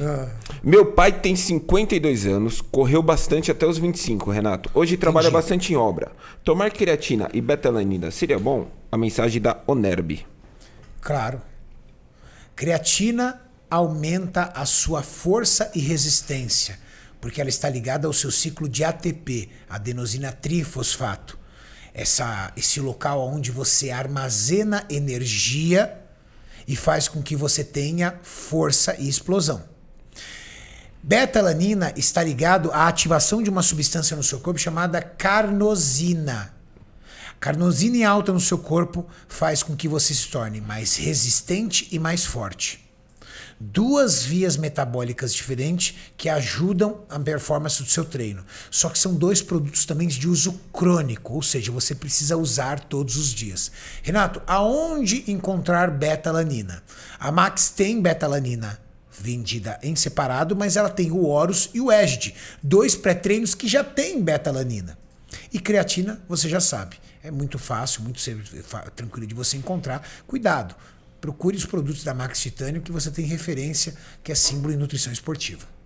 Ah. Meu pai tem 52 anos, correu bastante até os 25, Renato. Hoje Entendi. trabalha bastante em obra. Tomar creatina e betalanina seria bom? A mensagem da Onerb. Claro. Creatina aumenta a sua força e resistência, porque ela está ligada ao seu ciclo de ATP, adenosina trifosfato. Essa, esse local onde você armazena energia e faz com que você tenha força e explosão. Betalanina está ligado à ativação de uma substância no seu corpo chamada carnosina. Carnosina em alta no seu corpo faz com que você se torne mais resistente e mais forte. Duas vias metabólicas diferentes que ajudam a performance do seu treino. Só que são dois produtos também de uso crônico, ou seja, você precisa usar todos os dias. Renato, aonde encontrar betalanina? A Max tem betalanina vendida em separado, mas ela tem o Horus e o Esd, dois pré-treinos que já têm betalanina. E creatina, você já sabe, é muito fácil, muito tranquilo de você encontrar. Cuidado, procure os produtos da Max Titânio que você tem referência, que é símbolo em nutrição esportiva.